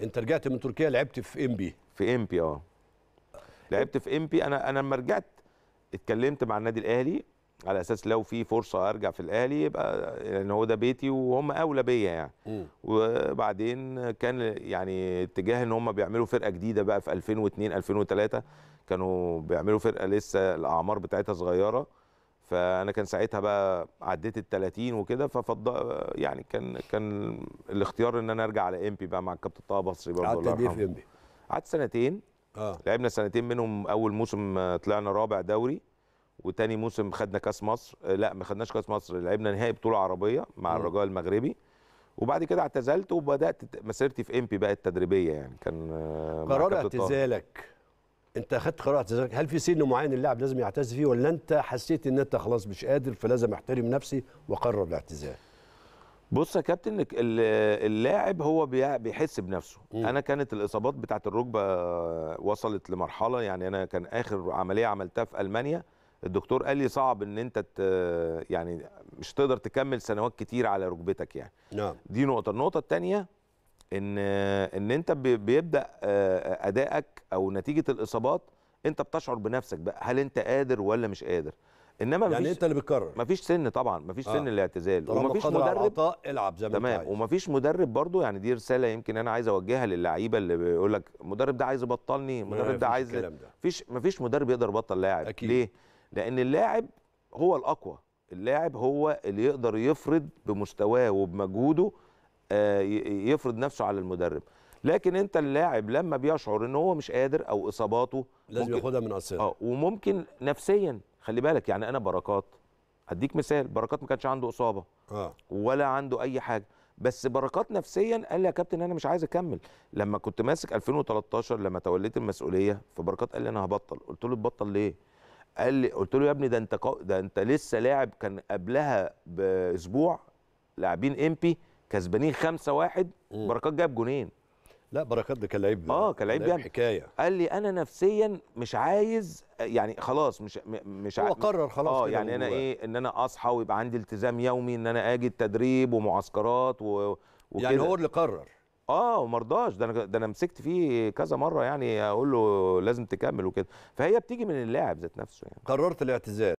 انت رجعت من تركيا لعبت في ام بي في ام بي اه لعبت في ام بي انا انا لما رجعت اتكلمت مع النادي الاهلي على اساس لو في فرصه ارجع في الاهلي يبقى لان هو ده بيتي وهم اولى بيا يعني م. وبعدين كان يعني اتجاه ان هم بيعملوا فرقه جديده بقى في 2002 2003 كانوا بيعملوا فرقه لسه الاعمار بتاعتها صغيره فانا كان ساعتها بقى عديت ال 30 وكده ففض يعني كان كان الاختيار ان انا ارجع على امبي بقى مع الكابتن طه بصري برضه قعدت قد ايه في امبي؟ قعدت سنتين اه لعبنا سنتين منهم اول موسم طلعنا رابع دوري وتاني موسم خدنا كاس مصر لا ما خدناش كاس مصر لعبنا نهائي بطوله عربيه مع الرجاء المغربي وبعد كده اعتزلت وبدات مسيرتي في امبي بقى التدريبيه يعني كان قرار اعتزالك انت اخذت قرار اعتزالك هل في سن معين اللاعب لازم يعتزل فيه ولا انت حسيت ان انت خلاص مش قادر فلازم احترم نفسي واقرر الاعتزال بص يا كابتن اللاعب هو بيحس بنفسه م. انا كانت الاصابات بتاعت الركبه وصلت لمرحله يعني انا كان اخر عمليه عملتها في المانيا الدكتور قال لي صعب ان انت يعني مش تقدر تكمل سنوات كتير على ركبتك يعني نعم دي نقطه النقطه الثانيه ان ان انت بيبدا ادائك او نتيجه الاصابات انت بتشعر بنفسك بقى هل انت قادر ولا مش قادر انما يعني مفيش انت اللي بتكرر مفيش سن طبعا مفيش آه. سن الاعتزال ومفيش مدرب العب زي ما تمام ومفيش مدرب برضو يعني دي رساله يمكن انا عايز اوجهها للعيبه اللي بيقول لك المدرب ده عايز يبطلني المدرب ده عايز ده. مفيش مفيش مدرب يقدر يبطل لاعب أكيد. ليه لان اللاعب هو الاقوى اللاعب هو اللي يقدر يفرض بمستواه وبمجهوده آه، يفرض نفسه على المدرب لكن انت اللاعب لما بيشعر ان هو مش قادر او اصاباته لازم ياخدها من قصير اه وممكن نفسيا خلي بالك يعني انا بركات هديك مثال بركات ما كانش عنده اصابه آه. ولا عنده اي حاجه بس بركات نفسيا قال لي يا كابتن انا مش عايز اكمل لما كنت ماسك 2013 لما توليت المسؤوليه فبركات قال لي انا هبطل قلت له تبطل ليه قال لي قلت له يا ابني ده انت ده انت لسه لاعب كان قبلها باسبوع لاعبين امبي كسبانين 5-1 بركات جاب جونين لا بركات ده كان لعيب اه كان لعيب جامد حكايه قال لي انا نفسيا مش عايز يعني خلاص مش مش هو قرر خلاص اه يعني انا ايه ان انا اصحى ويبقى عندي التزام يومي ان انا اجي التدريب ومعسكرات وكده يعني هو اللي قرر اه وما رضاش ده انا ده انا مسكت فيه كذا مره يعني اقول له لازم تكمل وكده فهي بتيجي من اللاعب ذات نفسه يعني قررت الاعتزال